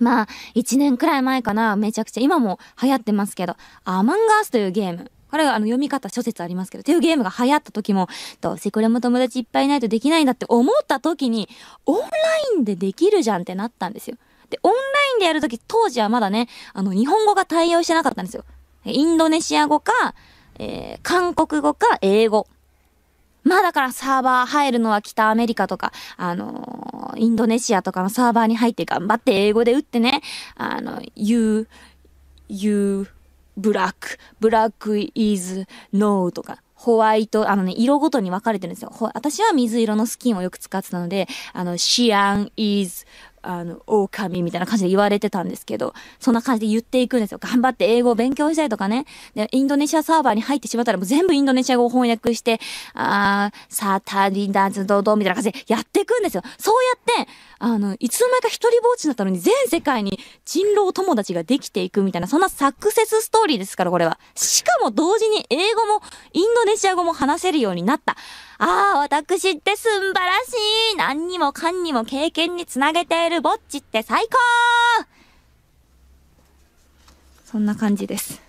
まあ、1年くらい前かな、めちゃくちゃ、今も流行ってますけど、アマンガースというゲーム。これがあの読み方諸説ありますけど、っていうゲームが流行った時も、どうせこれも友達いっぱいいないとできないんだって思った時に、オンラインでできるじゃんってなったんですよ。で、オンラインでやるとき、当時はまだね、あの、日本語が対応してなかったんですよ。インドネシア語か、えー、韓国語か、英語。まあだからサーバー入るのは北アメリカとか、あのーインドネシアとかのサーバーに入って頑張って英語で打ってね、あの、you, you, black, black is no とか、ホワイト、あのね、色ごとに分かれてるんですよ。私は水色のスキンをよく使ってたので、あの、シアン is あの、狼みたいな感じで言われてたんですけど、そんな感じで言っていくんですよ。頑張って英語を勉強したりとかね。で、インドネシアサーバーに入ってしまったらもう全部インドネシア語を翻訳して、あー、サータリンダーズドドみたいな感じでやっていくんですよ。そうやって、あの、いつの間にか一人ぼっちになったのに全世界に人狼友達ができていくみたいな、そんなサクセスストーリーですから、これは。しかも同時に英語もインドネシア語も話せるようになった。ああ、私ってすんばらしい何にもかんにも経験につなげているぼっちって最高そんな感じです。